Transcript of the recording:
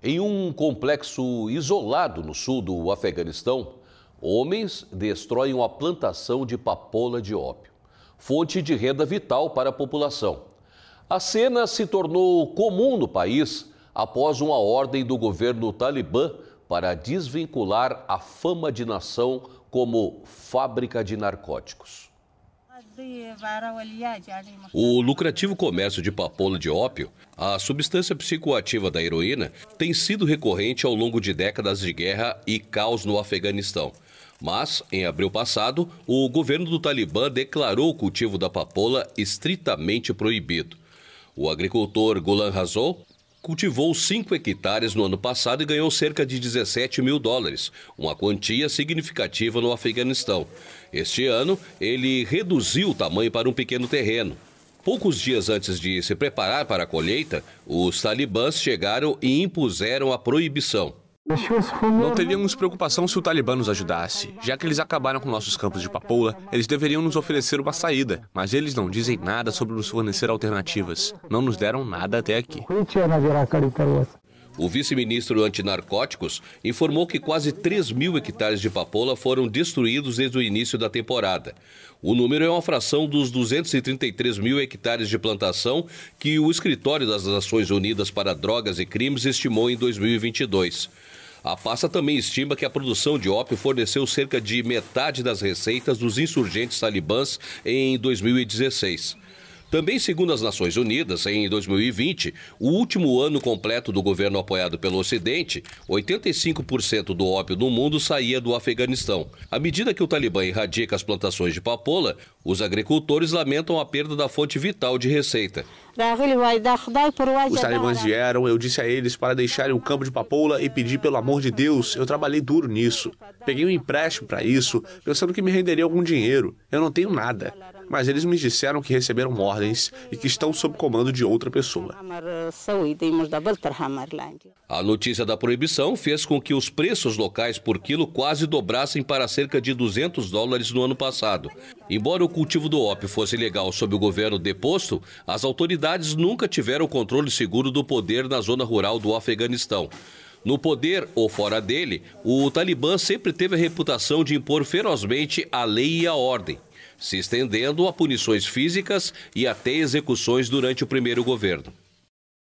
Em um complexo isolado no sul do Afeganistão, homens destroem uma plantação de papoula de ópio, fonte de renda vital para a população. A cena se tornou comum no país após uma ordem do governo talibã para desvincular a fama de nação como fábrica de narcóticos. O lucrativo comércio de papoula de ópio, a substância psicoativa da heroína, tem sido recorrente ao longo de décadas de guerra e caos no Afeganistão. Mas, em abril passado, o governo do Talibã declarou o cultivo da papoula estritamente proibido. O agricultor Gulan Razou cultivou 5 hectares no ano passado e ganhou cerca de 17 mil dólares, uma quantia significativa no Afeganistão. Este ano, ele reduziu o tamanho para um pequeno terreno. Poucos dias antes de se preparar para a colheita, os talibãs chegaram e impuseram a proibição. Não teríamos preocupação se o Talibã nos ajudasse. Já que eles acabaram com nossos campos de papoula, eles deveriam nos oferecer uma saída, mas eles não dizem nada sobre nos fornecer alternativas. Não nos deram nada até aqui. O vice-ministro antinarcóticos informou que quase 3 mil hectares de papoula foram destruídos desde o início da temporada. O número é uma fração dos 233 mil hectares de plantação que o Escritório das Nações Unidas para Drogas e Crimes estimou em 2022. A pasta também estima que a produção de ópio forneceu cerca de metade das receitas dos insurgentes talibãs em 2016. Também, segundo as Nações Unidas, em 2020, o último ano completo do governo apoiado pelo Ocidente, 85% do ópio do mundo saía do Afeganistão. À medida que o Talibã erradica as plantações de papoula, os agricultores lamentam a perda da fonte vital de receita. Os talibãs vieram, eu disse a eles para deixarem o campo de papoula e pedir pelo amor de Deus, eu trabalhei duro nisso. Peguei um empréstimo para isso, pensando que me renderia algum dinheiro. Eu não tenho nada mas eles me disseram que receberam ordens e que estão sob comando de outra pessoa. A notícia da proibição fez com que os preços locais por quilo quase dobrassem para cerca de 200 dólares no ano passado. Embora o cultivo do ópio fosse legal sob o governo deposto, as autoridades nunca tiveram controle seguro do poder na zona rural do Afeganistão. No poder ou fora dele, o Talibã sempre teve a reputação de impor ferozmente a lei e a ordem se estendendo a punições físicas e até execuções durante o primeiro governo.